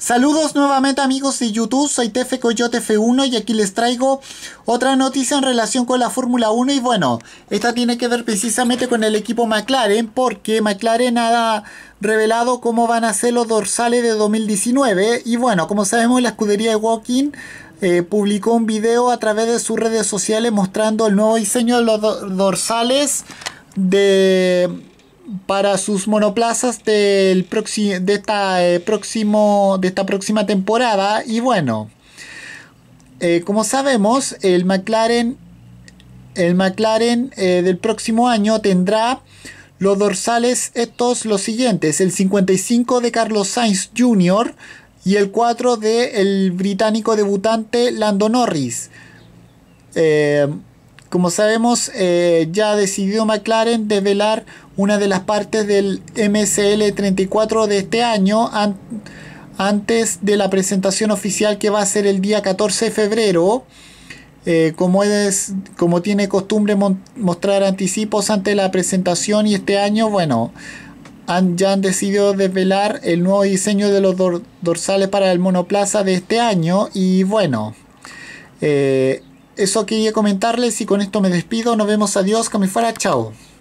Saludos nuevamente amigos de YouTube, soy Tefe Coyote F1 y aquí les traigo otra noticia en relación con la Fórmula 1 y bueno, esta tiene que ver precisamente con el equipo McLaren porque McLaren ha revelado cómo van a ser los dorsales de 2019 y bueno, como sabemos la escudería de Walking eh, publicó un video a través de sus redes sociales mostrando el nuevo diseño de los dorsales de para sus monoplazas del de, esta, eh, próximo, de esta próxima temporada. Y bueno, eh, como sabemos, el McLaren, el McLaren eh, del próximo año tendrá los dorsales estos los siguientes, el 55 de Carlos Sainz Jr. y el 4 del británico debutante Lando Norris. Como sabemos, eh, ya decidió McLaren desvelar una de las partes del MSL 34 de este año antes de la presentación oficial que va a ser el día 14 de febrero. Eh, como, es, como tiene costumbre mostrar anticipos ante la presentación y este año, bueno, han, ya han decidido desvelar el nuevo diseño de los dorsales para el monoplaza de este año y bueno, eh, eso quería comentarles y con esto me despido. Nos vemos. Adiós. Que me fuera. Chao.